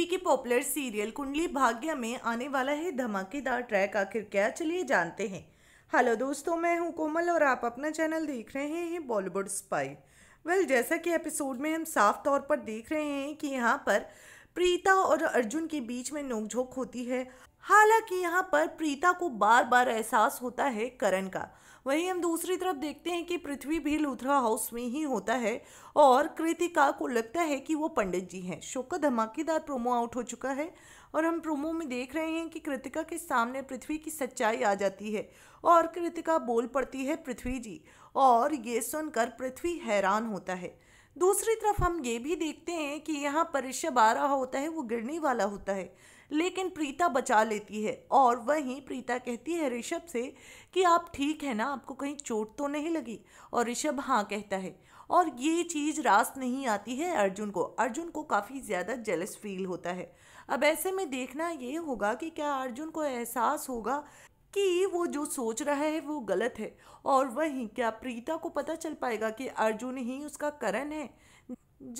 TV के popular serial कुंडली भाग्य में आने वाला है धमाकेदार ट्रैक आखिर क्या चलिए जानते हैं हेलो दोस्तों मैं हूं कोमल और आप अपना चैनल देख रहे हैं बॉलीवुड स्पाई वेल जैसा कि एपिसोड में हम साफ तौर पर देख रहे हैं कि यहाँ पर प्रीता और अर्जुन के बीच में नोकझोंक होती है हालांकि यहाँ पर प्रीता को बार बार एहसास होता है करण का वहीं हम दूसरी तरफ देखते हैं कि पृथ्वी भी लूथरा हाउस में ही होता है और कृतिका को लगता है कि वो पंडित जी हैं शो का धमाकेदार प्रोमो आउट हो चुका है और हम प्रोमो में देख रहे हैं कि कृतिका के सामने पृथ्वी की सच्चाई आ जाती है और कृतिका बोल पड़ती है पृथ्वी जी और ये सुनकर पृथ्वी हैरान होता है दूसरी तरफ हम ये भी देखते हैं कि यहाँ पर ऋषभ आ रहा होता है वो गिरने वाला होता है लेकिन प्रीता बचा लेती है और वहीं प्रीता कहती है ऋषभ से कि आप ठीक है ना आपको कहीं चोट तो नहीं लगी और ऋषभ हाँ कहता है और ये चीज़ रास नहीं आती है अर्जुन को अर्जुन को काफ़ी ज़्यादा जेलस फील होता है अब ऐसे में देखना ये होगा कि क्या अर्जुन को एहसास होगा कि वो जो सोच रहा है वो गलत है और वहीं क्या प्रीता को पता चल पाएगा कि अर्जुन ही उसका करण है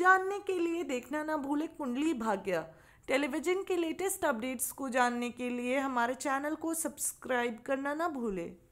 जानने के लिए देखना ना भूले कुंडली भाग्य टेलीविज़न के लेटेस्ट अपडेट्स को जानने के लिए हमारे चैनल को सब्सक्राइब करना ना भूले